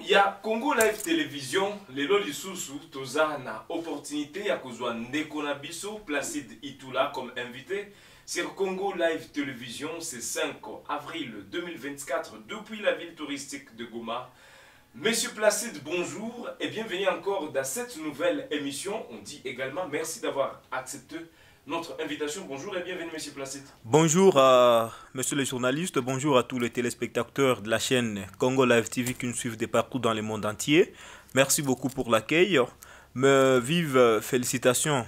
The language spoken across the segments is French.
Il y a Congo Live télévision les lisusu toza na opportunité à cause de Placide Itula comme invité sur Congo Live Télévision, c'est 5 avril 2024 depuis la ville touristique de Goma. Monsieur Placide, bonjour et bienvenue encore dans cette nouvelle émission. On dit également merci d'avoir accepté notre invitation, bonjour et bienvenue, Monsieur Placide. Bonjour à Monsieur le journaliste, bonjour à tous les téléspectateurs de la chaîne Congo Live TV qui nous suivent de partout dans le monde entier. Merci beaucoup pour l'accueil. Me vive félicitations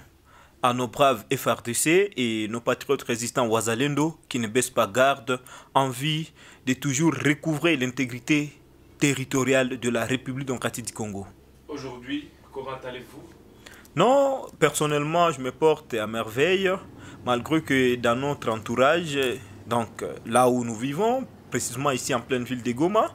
à nos braves FRDC et nos patriotes résistants Ouazalendo qui ne baissent pas garde, envie de toujours recouvrer l'intégrité territoriale de la République démocratique du Congo. Aujourd'hui, comment allez-vous non, personnellement, je me porte à merveille, malgré que dans notre entourage, donc là où nous vivons, précisément ici en pleine ville de Goma,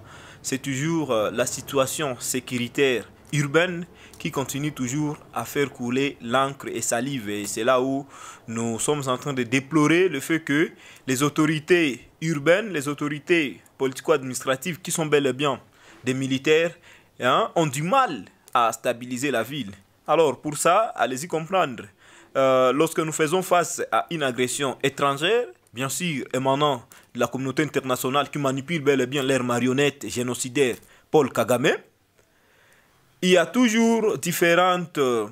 c'est toujours euh, la situation sécuritaire urbaine qui continue toujours à faire couler l'encre et salive. Et c'est là où nous sommes en train de déplorer le fait que les autorités urbaines, les autorités politico-administratives qui sont bel et bien des militaires, hein, ont du mal à stabiliser la ville. Alors pour ça, allez-y comprendre. Euh, lorsque nous faisons face à une agression étrangère, bien sûr émanant de la communauté internationale qui manipule bel et bien l'air marionnette génocidaire Paul Kagame, il y a toujours différentes euh,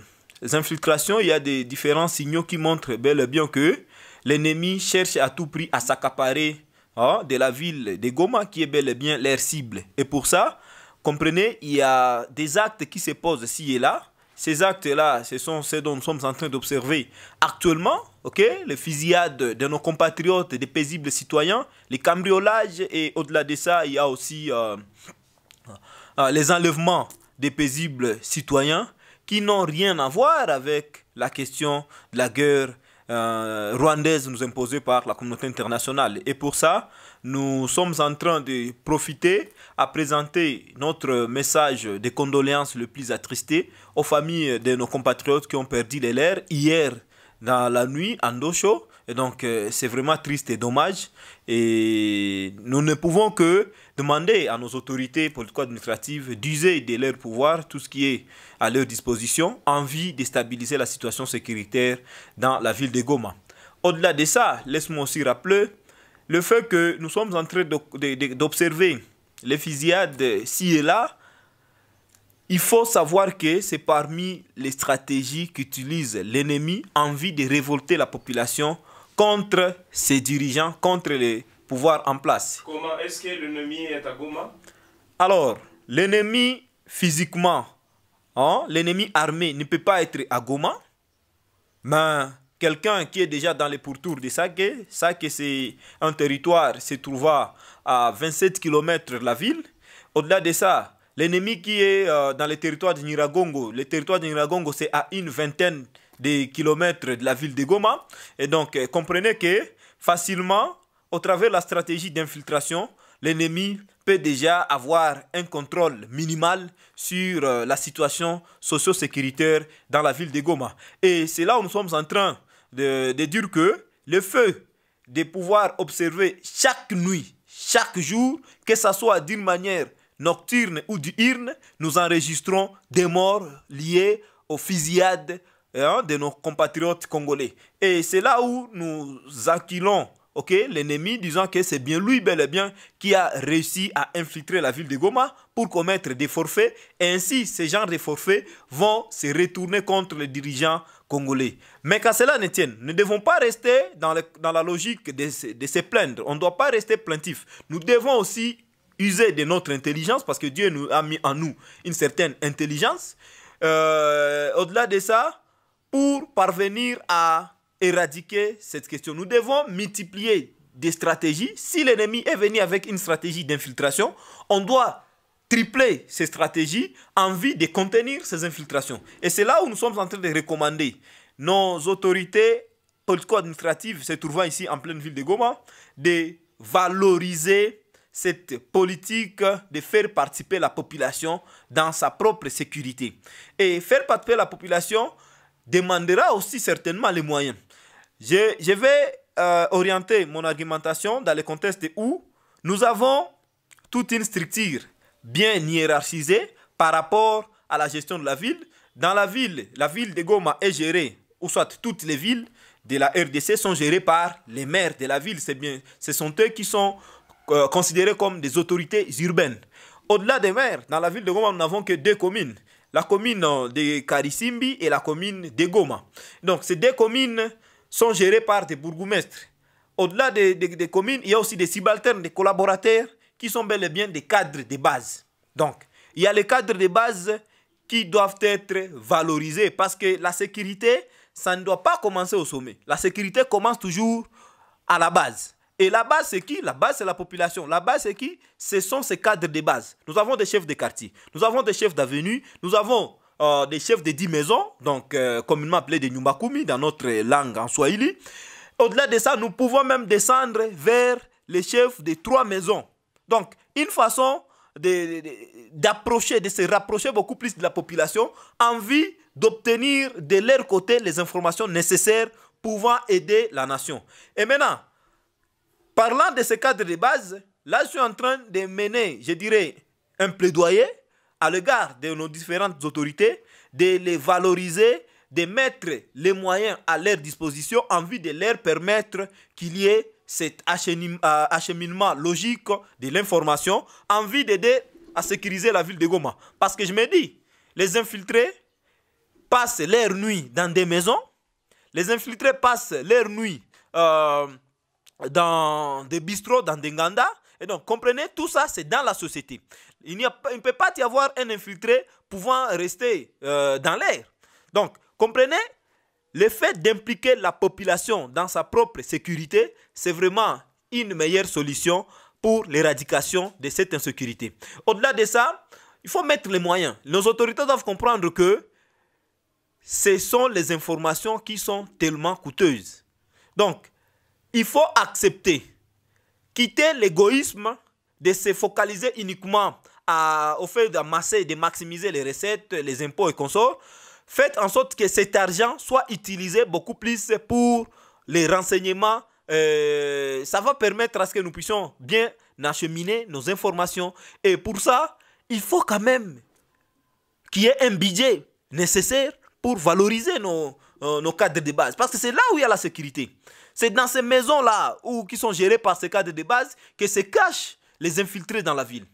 infiltrations, il y a des différents signaux qui montrent bel et bien que l'ennemi cherche à tout prix à s'accaparer hein, de la ville de Goma qui est bel et bien leur cible. Et pour ça, comprenez, il y a des actes qui se posent ci et là ces actes-là, ce sont ceux dont nous sommes en train d'observer actuellement, ok les fusillades de nos compatriotes, des paisibles citoyens, les cambriolages, et au-delà de ça, il y a aussi euh, euh, les enlèvements des paisibles citoyens qui n'ont rien à voir avec la question de la guerre euh, rwandaise nous imposée par la communauté internationale. Et pour ça, nous sommes en train de profiter à présenter notre message de condoléances le plus attristé aux familles de nos compatriotes qui ont perdu les leurs hier dans la nuit en Docho et donc, euh, c'est vraiment triste et dommage. Et nous ne pouvons que demander à nos autorités politico-administratives d'user de leur pouvoir, tout ce qui est à leur disposition, en vue de stabiliser la situation sécuritaire dans la ville de Goma. Au-delà de ça, laisse-moi aussi rappeler le fait que nous sommes en train d'observer les fusillades ci et là. Il faut savoir que c'est parmi les stratégies qu'utilise l'ennemi en vue de révolter la population contre ses dirigeants, contre les pouvoirs en place. Comment est-ce que l'ennemi est à Goma Alors, l'ennemi physiquement, hein, l'ennemi armé ne peut pas être à Goma, mais quelqu'un qui est déjà dans les pourtours de Sake, Sake c'est un territoire se trouve à 27 km de la ville. Au-delà de ça, l'ennemi qui est euh, dans le territoire de Niragongo, le territoire de Niragongo c'est à une vingtaine des kilomètres de la ville de Goma. Et donc, euh, comprenez que facilement, au travers de la stratégie d'infiltration, l'ennemi peut déjà avoir un contrôle minimal sur euh, la situation socio-sécuritaire dans la ville de Goma. Et c'est là où nous sommes en train de, dire que le feu de pouvoir observer chaque nuit, chaque jour, que ce soit d'une manière nocturne ou diurne, nous enregistrons des morts liées aux fusillades, Hein, de nos compatriotes congolais. Et c'est là où nous acculons ok, l'ennemi, disant que c'est bien lui, bel et bien, qui a réussi à infiltrer la ville de Goma pour commettre des forfaits. Et ainsi, ces gens de forfaits vont se retourner contre les dirigeants congolais. Mais qu'à cela ne tienne, nous ne devons pas rester dans, le, dans la logique de, de, se plaindre. On ne doit pas rester plaintif. Nous devons aussi user de notre intelligence parce que Dieu nous a mis en nous une certaine intelligence. Euh, au-delà de ça, pour parvenir à éradiquer cette question. Nous devons multiplier des stratégies. Si l'ennemi est venu avec une stratégie d'infiltration, on doit tripler ces stratégies en vue de contenir ces infiltrations. Et c'est là où nous sommes en train de recommander nos autorités politico-administratives se trouvant ici en pleine ville de Goma de valoriser cette politique de faire participer la population dans sa propre sécurité. Et faire participer la population, demandera aussi certainement les moyens. Je, vais euh, orienter mon argumentation dans le contexte où nous avons toute une structure bien hiérarchisée par rapport à la gestion de la ville. Dans la ville, la ville de Goma est gérée, ou soit toutes les villes de la RDC sont gérées par les maires de la ville. C'est bien, ce sont eux qui sont euh, considérés comme des autorités urbaines. Au-delà des maires, dans la ville de Goma, nous n'avons que deux communes la commune hein, de Karisimbi et la commune de Goma. Donc ces deux communes sont gérées par des bourgmestres. Au-delà des, des communes, il y a aussi des subalternes, des collaborateurs qui sont bel et bien des cadres de base. Donc, il y a les cadres de base qui doivent être valorisés parce que la sécurité, ça ne doit pas commencer au sommet. La sécurité commence toujours à la base. Et la base, c'est qui La base, c'est la population. La base, c'est qui Ce sont ces cadres de base. Nous avons des chefs de quartier, nous avons des chefs d'avenue, nous avons euh, des chefs de dix maisons, donc euh, communément appelés des Nyumbakumi dans notre langue en Swahili. Au-delà de ça, nous pouvons même descendre vers les chefs des trois maisons. Donc, une façon d'approcher, de, de, se rapprocher beaucoup plus de la population en vue d'obtenir de leur côté les informations nécessaires pouvant aider la nation. Et maintenant, Parlant de ce cadre de base, là, je suis en train de mener, je dirais, un plaidoyer à l'égard de nos différentes autorités, de les valoriser, de mettre les moyens à leur disposition en vue de leur permettre qu'il y ait cet euh, acheminement logique de l'information en vue d'aider à sécuriser la ville de Goma. Parce que je me dis, les infiltrés passent leur nuit dans des maisons, les infiltrés passent leur nuit euh, dans des bistrots, dans des gandas. Et donc, comprenez, tout ça, c'est dans la société. Il ne peut pas y avoir un infiltré pouvant rester euh, dans l'air. Donc, comprenez, le fait d'impliquer la population dans sa propre sécurité, c'est vraiment une meilleure solution pour l'éradication de cette insécurité. Au-delà de ça, il faut mettre les moyens. Nos autorités doivent comprendre que ce sont les informations qui sont tellement coûteuses. Donc, il faut accepter, quitter l'égoïsme de se focaliser uniquement au fait d'amasser et de maximiser les recettes, les impôts et consorts. Faites en sorte que cet argent soit utilisé beaucoup plus pour les renseignements. Euh, ça va permettre à ce que nous puissions bien acheminer nos informations. Et pour ça, il faut quand même qu'il y ait un budget nécessaire pour valoriser nos, euh, nos cadres de base. Parce que c'est là où il y a la sécurité. C'est dans ces maisons-là, ou qui sont gérées par ces cadres de base, que se cachent les infiltrés dans la ville.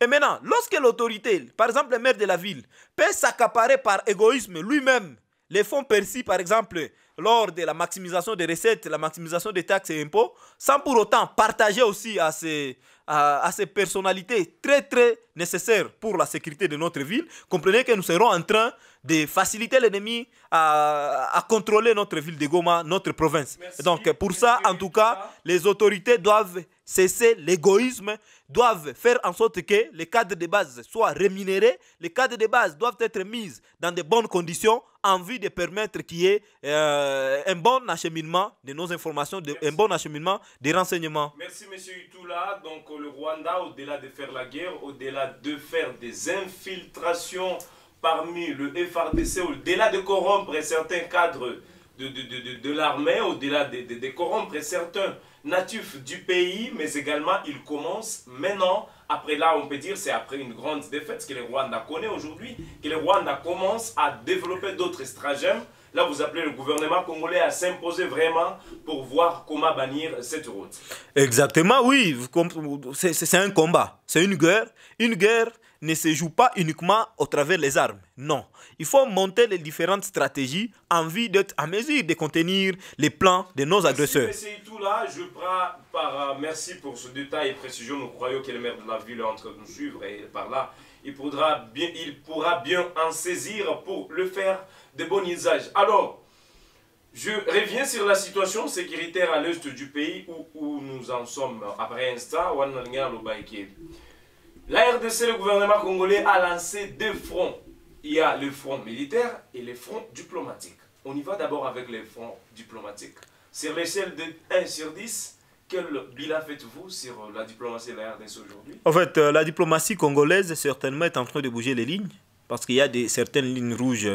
Et maintenant, lorsque l'autorité, par exemple le maire de la ville, peut s'accaparer par égoïsme lui-même les fonds perçus, par exemple, lors de la maximisation des recettes, la maximisation des taxes et impôts, sans pour autant partager aussi à ces, à, ces personnalités très très nécessaires pour la sécurité de notre ville. Comprenez que nous serons en train de faciliter l'ennemi à, contrôler notre ville de Goma, notre province. Donc pour ça, en tout cas, les autorités doivent cesser l'égoïsme doivent faire en sorte que les cadres de base soient rémunérés, les cadres de base doivent être mis dans de bonnes conditions en vue de permettre qu'il y ait euh, un bon acheminement de nos informations, un bon acheminement des renseignements. Merci, monsieur Itula. Donc, le Rwanda, au-delà de faire la guerre, au-delà de faire des infiltrations parmi le FRDC, au-delà de corrompre certains cadres de, l'armée, au-delà des de, corrompre certains natifs du pays, mais également il commence maintenant, après là on peut dire c'est après une grande défaite que le Rwanda connaît aujourd'hui, que le Rwanda commence à développer d'autres stratagèmes. Là vous appelez le gouvernement congolais à s'imposer vraiment pour voir comment bannir cette route. Exactement, oui, c'est un combat, c'est une guerre, une guerre ne se joue pas uniquement au travers les armes. Non, il faut monter les différentes stratégies en vue d'être à mesure de contenir les plans de nos agresseurs. tout là, je prends par euh, merci pour ce détail et précision. Nous croyons que le maire de la ville est en train de nous suivre et par là, il pourra bien, il pourra bien en saisir pour le faire de bon usage. Alors, je reviens sur la situation sécuritaire à l'est du pays où, nous en sommes après instant. La RDC, le gouvernement congolais a lancé deux fronts. Il y a le front militaire et le front diplomatique. On y va d'abord avec le front diplomatique. Sur l'échelle de 1 sur 10, quel bilan faites-vous sur la diplomatie de la RDC aujourd'hui En fait, euh, la diplomatie congolaise certainement est en train de bouger les lignes parce qu'il y a des, certaines lignes rouges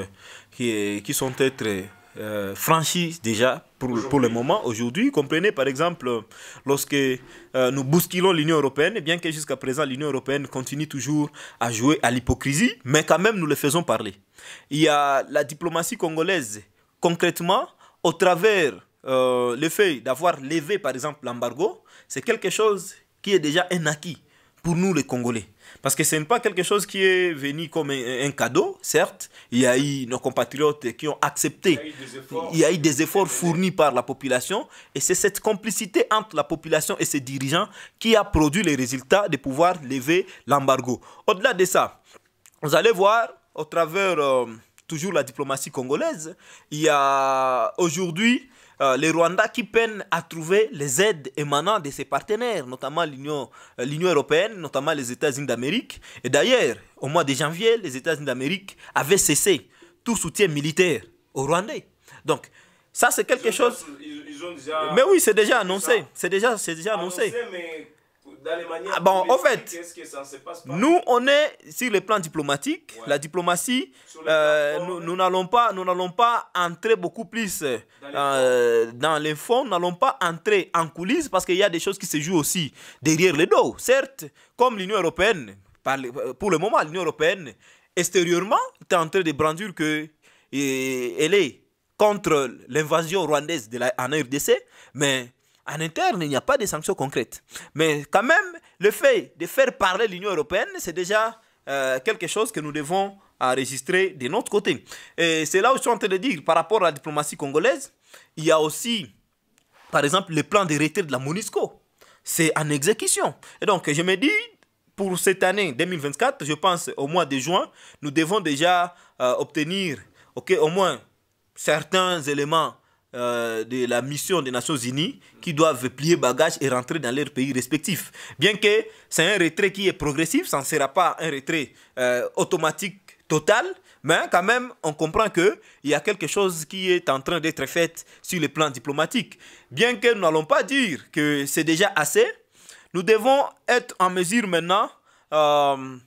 qui, qui sont très euh, franchis déjà pour, le moment aujourd'hui. Comprenez par exemple lorsque euh, nous bousculons l'Union européenne, et bien que jusqu'à présent l'Union européenne continue toujours à jouer à l'hypocrisie, mais quand même nous le faisons parler. Il y a la diplomatie congolaise concrètement au travers euh, le d'avoir levé par exemple l'embargo, c'est quelque chose qui est déjà un acquis pour nous les Congolais. Parce que ce n'est pas quelque chose qui est venu comme un, cadeau, certes. Il y a eu nos compatriotes qui ont accepté. Il y a eu des efforts, fournis par la population. Et c'est cette complicité entre la population et ses dirigeants qui a produit les résultats de pouvoir lever l'embargo. Au-delà de ça, vous allez voir, au travers euh, toujours la diplomatie congolaise, il y a aujourd'hui euh, les Rwandais qui peinent à trouver les aides émanant de ses partenaires, notamment euh, l'Union européenne, notamment les États-Unis d'Amérique. Et d'ailleurs, au mois de janvier, les États-Unis d'Amérique avaient cessé tout soutien militaire aux Rwandais. Donc, ça c'est quelque chose... Mais oui, c'est déjà annoncé. C'est déjà, déjà annoncé. Ah bon, en fait, nous, on est sur le plan diplomatique. La diplomatie, euh, nous n'allons pas, nous n'allons pas entrer beaucoup plus euh, dans les fonds, nous n'allons pas entrer en coulisses parce qu'il y a des choses qui se jouent aussi derrière les dos. Certes, comme l'Union européenne, euh, pour le moment, l'Union européenne, extérieurement, est en train de brandir qu'elle elle est contre l'invasion rwandaise de la, en RDC, mais en interne, il n'y a pas de sanctions concrètes. Mais quand même, le fait de faire parler l'Union européenne, c'est déjà euh, quelque chose que nous devons enregistrer de notre côté. Et c'est là où je suis en train de dire, par rapport à la diplomatie congolaise, il y a aussi, par exemple, le plan de retrait de la MONUSCO. C'est en exécution. Et donc, je me dis, pour cette année 2024, je pense au mois de juin, nous devons déjà euh, obtenir ok, au moins certains éléments euh, de la mission des Nations Unies qui doivent plier bagages et rentrer dans leurs pays respectifs. Bien que c'est un retrait qui est progressif, ça ne sera pas un retrait euh, automatique total, mais quand même, on comprend qu'il y a quelque chose qui est en train d'être fait sur le plan diplomatique. Bien que nous n'allons pas dire que c'est déjà assez, nous devons être en mesure maintenant euh,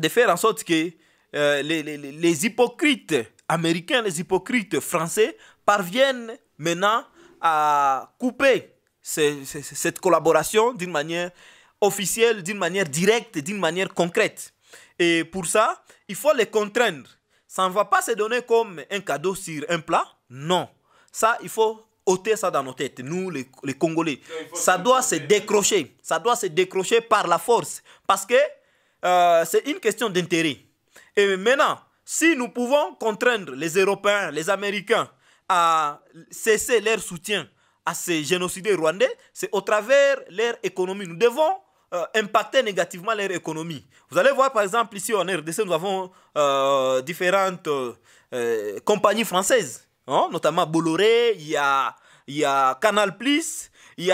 de faire en sorte que les, les, hypocrites américains, les hypocrites français parviennent maintenant à couper cette collaboration d'une manière officielle, d'une manière directe, d'une manière concrète. Et pour ça, il faut les contraindre. Ça ne va pas se donner comme un cadeau sur un plat. Non. Ça, il faut ôter ça dans nos têtes, nous les, Congolais. Ça doit se décrocher. Ça doit se décrocher par la force. Parce que euh, c'est une question d'intérêt. Et maintenant, si nous pouvons contraindre les Européens, les Américains, à cesser leur soutien à ces génocidés rwandais, c'est au travers leur économie. Nous devons euh, impacter négativement leur économie. Vous allez voir, par exemple, ici en RDC, nous avons euh, différentes euh, compagnies françaises, hein, notamment Bolloré, il y a, il y a Canal Plus, il y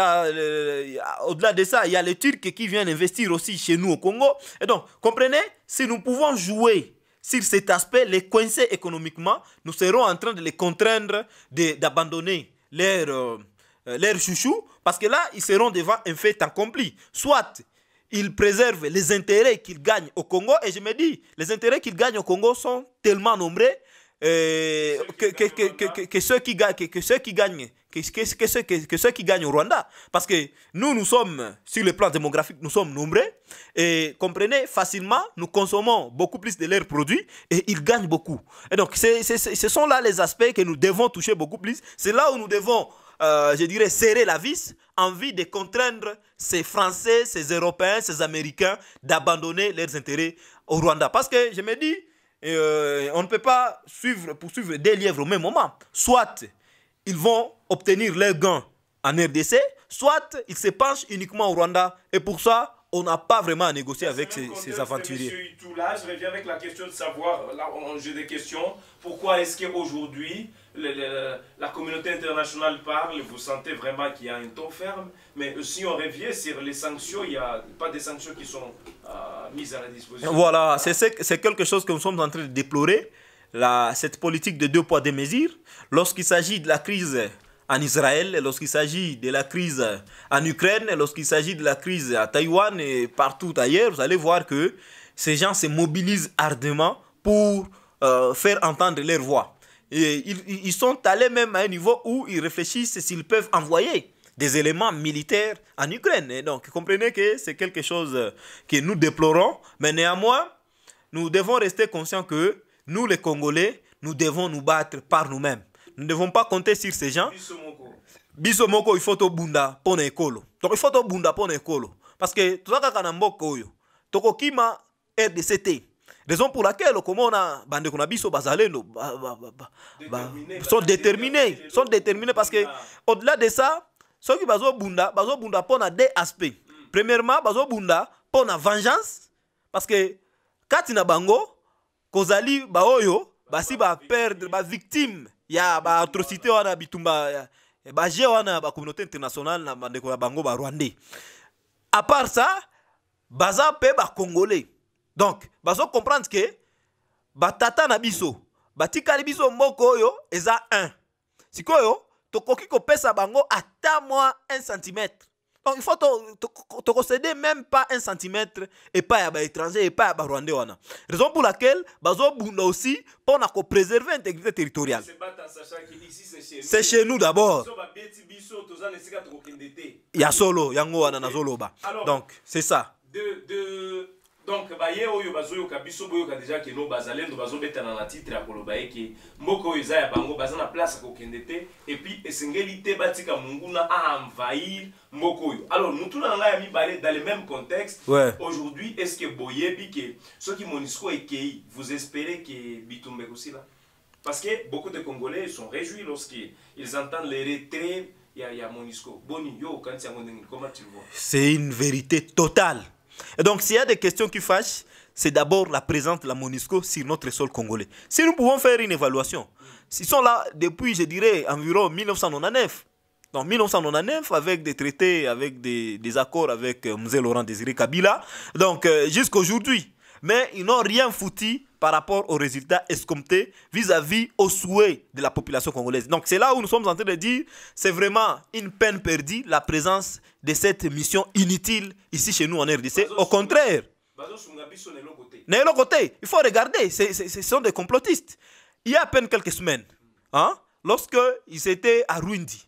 au-delà de ça, il y a les Turcs qui viennent investir aussi chez nous au Congo. Et donc, comprenez, si nous pouvons jouer sur cet aspect, les coincer économiquement, nous serons en train de les contraindre d'abandonner leurs euh, parce que là, ils seront devant un fait accompli. Soit ils préservent les intérêts qu'ils gagnent au Congo, et je me dis, les intérêts qu'ils gagnent au Congo sont tellement nombreux que, ceux qui gagnent, que, ceux qui gagnent, que, ceux qui gagnent au Rwanda. Parce que nous, nous sommes, sur le plan démographique, nous sommes nombreux. Et comprenez, facilement, nous consommons beaucoup plus de leurs produits et ils gagnent beaucoup. Et donc, ce sont là les aspects que nous devons toucher beaucoup plus. C'est là où nous devons euh, je dirais, serrer la vis en vue de contraindre ces Français, ces Européens, ces Américains d'abandonner leurs intérêts au Rwanda. Parce que je me dis, et euh, on ne peut pas suivre, poursuivre des lièvres au même moment. Soit ils vont obtenir leurs gains en RDC, soit ils se penchent uniquement au Rwanda. Et pour ça, on n'a pas vraiment à négocier avec ces, ces aventuriers. tout là je reviens avec la question de savoir, là, on a questions. Pourquoi est-ce qu'aujourd'hui, la communauté internationale parle, vous sentez vraiment qu'il y a un ton ferme, mais si on revient sur les sanctions, il n'y a pas des sanctions qui sont euh, mises à la disposition. Voilà, c'est quelque chose que nous sommes en train de déplorer, cette politique de deux poids, deux mesures. Lorsqu'il s'agit de la crise en Israël, lorsqu'il s'agit de la crise en Ukraine, lorsqu'il s'agit de la crise à Taïwan et partout ailleurs, vous allez voir que ces gens se mobilisent ardemment pour euh, faire entendre leur voix ils, sont allés même à un niveau où ils réfléchissent s'ils peuvent envoyer des éléments militaires en Ukraine. Et donc, comprenez que c'est quelque chose euh, que nous déplorons, mais néanmoins, nous devons rester conscients que nous, les Congolais, nous devons nous battre par nous-mêmes. Nous ne devons pas compter sur ces gens. Bisomoko, il faut au bunda pour ekolo. Donc, il faut au bunda pour ekolo. Parce que, tout ça, quand on a un RDCT, raison pour laquelle okomona bandeko na biso bazalendo sont déterminés sont déterminés parce que ah. au-delà de ça soki bunda bazo bunda na deux aspects hmm. premièrement bunda bunda la vengeance parce que quand kati na bango kozali baoyo basi baperdre victime ya baatrocité qui bitumba a wana communauté internationale na bandeko na bango Rwanda. à part ça baza mpe congolais donc bazo comprendre que batata na biso batikali biso mboka oyo eza 1 sikoyo tokoki pesa bango ata moi 1 cm donc il faut to to, to même pas 1 cm pas ya et pas ya rwandais, wana raison pour laquelle bunda aussi pour na préserver intégrité territoriale c'est chez nous d'abord ya solo yango wana ba. donc c'est ça de, de donc baye oyo bazoyoka biso boyoka deja keno bazalendo bazobetana na titre ya koloba eke mboka oyo eza ya bango baza na place ya kokende te epuis esengeli te batika monguna aanvahir mboka oyo alors motuna na ngai ya mibale dans le même contexte ouais. aujourd'hui est ce que boyebi ke soki monisco ekei vous espérez ke bitumba là parce que beaucoup de congolais sont réjouis lorsqu'ils entendent les retraits ya, ya monisco boni yo okanisi yango ndenge comment tu vois c'est une vérité totale donc, s'il y a des questions qui fâchent, c'est d'abord la présence de la MONUSCO sur notre sol congolais. Si nous pouvons faire une évaluation, ils sont là depuis, je dirais, environ 1999. Donc 1999, avec des traités, avec des, accords avec euh, M. Laurent Désiré Kabila, donc jusqu'à euh, jusqu'aujourd'hui. Mais ils n'ont rien foutu par rapport aux résultats escomptés vis-à-vis aux souhaits de la population congolaise. Donc c'est là où nous sommes en train de dire, c'est vraiment une peine perdue la présence de cette mission inutile ici chez nous en RDC. Au contraire, il faut regarder, ce sont des complotistes. Il y a à peine quelques semaines, hein, ils étaient à Rwindi,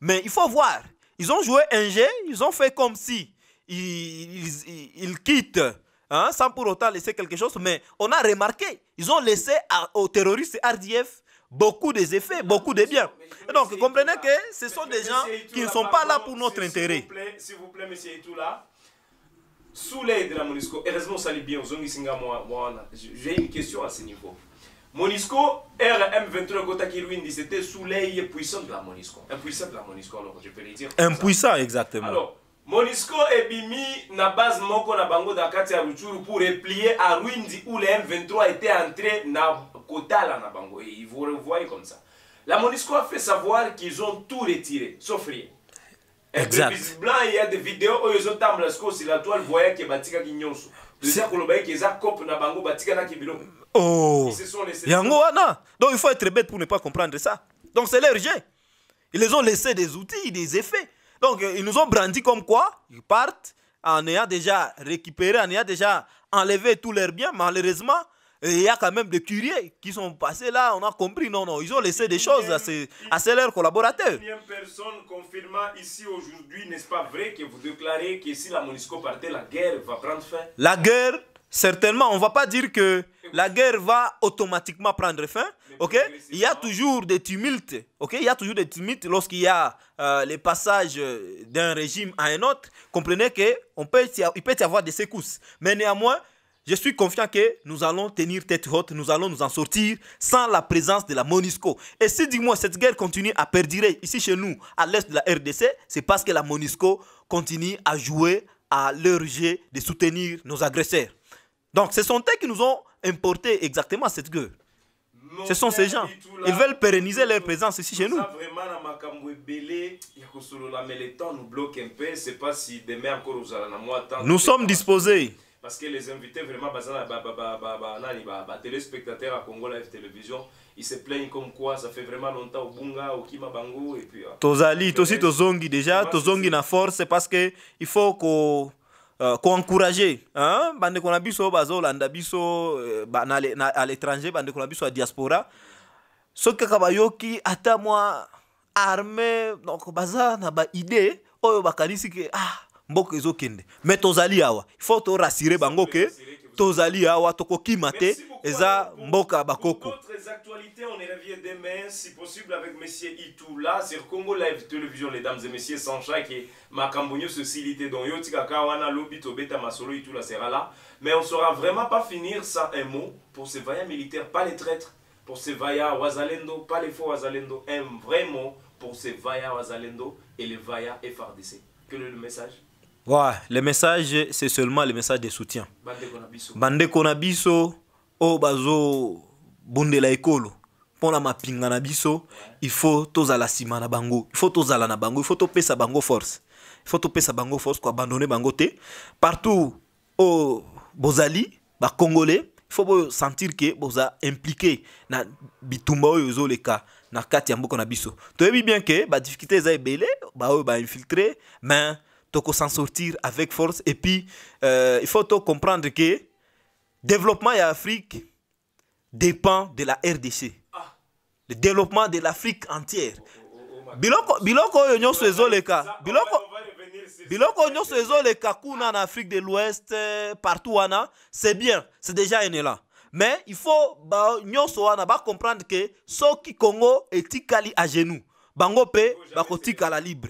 Mais il faut voir, ils ont joué un jeu, ils ont fait comme si ils, ils, ils quittent Hein, sans pour autant laisser quelque chose, mais on a remarqué, ils ont laissé aux terroristes RDF beaucoup des effets, beaucoup de biens. donc, comprenez que ce sont des gens qui ne sont pas là pour notre intérêt. S'il vous plaît, monsieur Etoula, sous de la MONUSCO, heureusement, ça moi bien, j'ai une question à ce niveau. Monisco, RM23 c'était sous l'aide puissant de la Monisco. Impuissant de la MONUSCO, alors je peux le dire. Impuissant, exactement. Alors, monisco Bimi na base moko na bango na kati ruchuru pour replier à rwindi où le m23 était entré na kotala na bango et vous revoyez comme ça la monisco a fait savoir qu'ils ont tout retiré sauf rien exact il y a des vidéos où ils ont sikoyo sur la toile voyait voyaki ebatikaki nyonso deuxième koloba yeke eza cope na bango na biloko oh yango wana donc il faut être bête pour ne pas comprendre ça donc c'est leur ils les ont laissé des outils des effets donc, euh, ils nous ont brandi comme quoi ils partent en ayant déjà récupéré, en ayant déjà enlevé tous leurs biens. Malheureusement, euh, il y a quand même des curieux qui sont passés là, on a compris. Non, non, ils ont laissé des choses à, ses leurs collaborateurs. personne confirma ici aujourd'hui, n'est-ce pas vrai, que vous déclarez que si la Monisco partait, la guerre va prendre fin La guerre Certainement, on ne va pas dire que la guerre va automatiquement prendre fin. ok? Il y a toujours des tumultes. ok? Il y a toujours des tumultes lorsqu'il y a le euh, les passages euh, d'un régime à un autre. Comprenez qu'il peut, peut y avoir des secousses. Mais néanmoins, je suis confiant que nous allons tenir tête haute, nous allons nous en sortir sans la présence de la MONUSCO. Et si, dis-moi, cette guerre continue à perdurer ici chez nous, à l'est de la RDC, c'est parce que la MONUSCO continue à jouer à leur de soutenir nos agresseurs. Donc, ce sont eux qui nous ont importé exactement cette gueule. ce sont ces gens. Ils veulent pérenniser leur présence ici chez nous. Nous sommes disposés. Parce que les invités, vraiment, les téléspectateurs à Congo Live Télévision, ils se plaignent comme quoi ça fait vraiment longtemps au Bunga, au Kimabango. Euh, Tozali, Tosi Zongi déjà, Zongi na force, parce qu'il faut qu'on. Uh, hein? bandeko na biso oyo bazolanda biso euh, ba, na, à l'étranger bandeko na biso à diaspora soki kaka yoki ata moi, arme donc baza na idée oyo bakanisi ke ah, mboko ezokende me tozali awa ifo rassurer bango ke tozali awa kimate te eza mboka d'autres actualités on y revient demain si possible avec monsieur Itoula. sur Congo Live Télévision, les dames et messieurs sans qui et ma esili te donc Yotika, Kawana, wana lobi Beta, masolo Itoula, sera là mais on ne saura vraiment pas finir sans un mot pour ces vaillants militaires pas les traîtres pour ces vaillants wazalendo pas les faux wazalendo un vrai mot pour ces vaillants wazalendo et les vaillants FRDC quel est le message Ouais, le message, c'est seulement le message de soutien. Bande Bande Konabiso oyo la ekolo mpona mapinga na biso ifo tozala nsima na bango ifo tozala na bango ifo à bango force ifo topesa bango force koabandone bango te partout au bozali faut ifo bosentir ke boza implike na bitumba oyo ezoleka na kati ya mboka na biso toyebi bien ke badifficulté eza ebele baoyo infiltrer, mais s'en sortir avec force et puis euh, il faut comprendre que développement et Afrique dépend de la RDC. Ah. Le développement de l'Afrique entière. Biloko biloko nyonso cas. Biloko biloko nyonso ezoleka kuna en Afrique de l'Ouest partout wana, c'est bien, c'est déjà élan. Mais il faut ba nyonso wana ba comprendre que soki Congo etikali à genoux, bango pe bakotika la libre.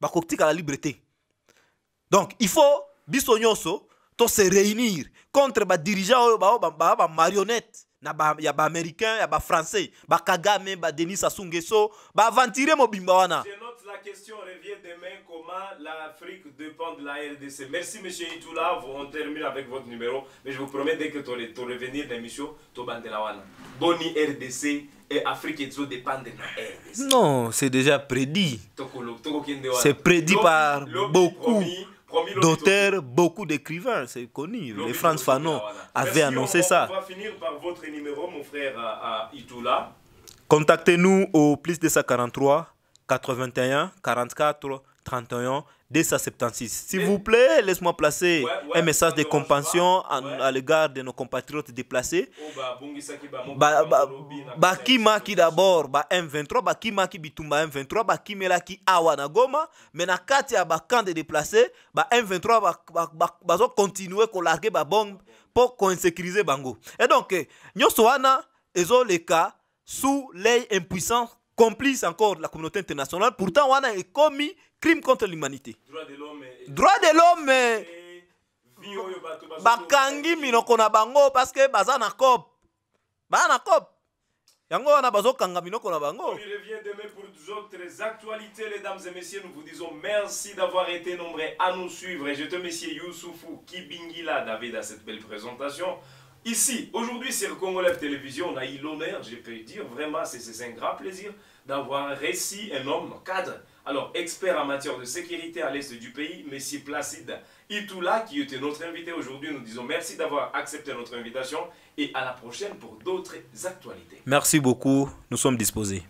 Bakotika la liberté. Donc il faut biso nyonso to se réunir contre les dirigeants les marionnettes ba ba marionnette na ba ya ba américain ya ba français ba Kagame ba Denis Sassou Nguesso ba ventirer mobimba wana la question revient demain comment l'Afrique dépend de la RDC. Merci M. Itoula, on termine avec votre numéro, mais je vous promets dès que tu revenir de l'émission, tu wana Boni RDC et Afrique et dépendent de la RDC. Non, c'est déjà prédit. C'est prédit par beaucoup d'auteurs, beaucoup d'écrivains, c'est connu. Les Franz Fanon avaient annoncé ça. On va finir par votre numéro, mon frère à Itoula. Contactez-nous au plus 243 81 44 31 76. S'il vous plaît, laisse-moi placer un message de compassion à, l'égard de nos compatriotes déplacés. Oh, bah, d'abord, M23, bah qui maki bitumba M23, bah qui melaki awa na goma, mais na kati ya de déplacés, bah, M23 va bah, bah, continuer à larguer la bombe pour qu'on bango. Et donc, eh, nous nyoso les cas, sous l'œil impuissant complice encore de la communauté internationale. Pourtant, on a commis crime contre l'humanité. Droit de l'homme. bakangi minoko na bango parce que baza na cop baza na cop yango wana bazokanga minoko na bango actualités, les dames et messieurs, nous vous disons merci d'avoir été nombreux à nous suivre. Et je te remercie Youssoufou Kibingila, David, à cette belle présentation. Ici, aujourd'hui, c'est le Congolais Télévision. On a eu l'honneur, J'ai pu dire, vraiment, c'est un grand plaisir d'avoir récit un homme cadre. Alors, expert en matière de sécurité à l'est du pays, M. Placide Itoula, qui était notre invité aujourd'hui, nous disons merci d'avoir accepté notre invitation et à la prochaine pour d'autres actualités. Merci beaucoup, nous sommes disposés.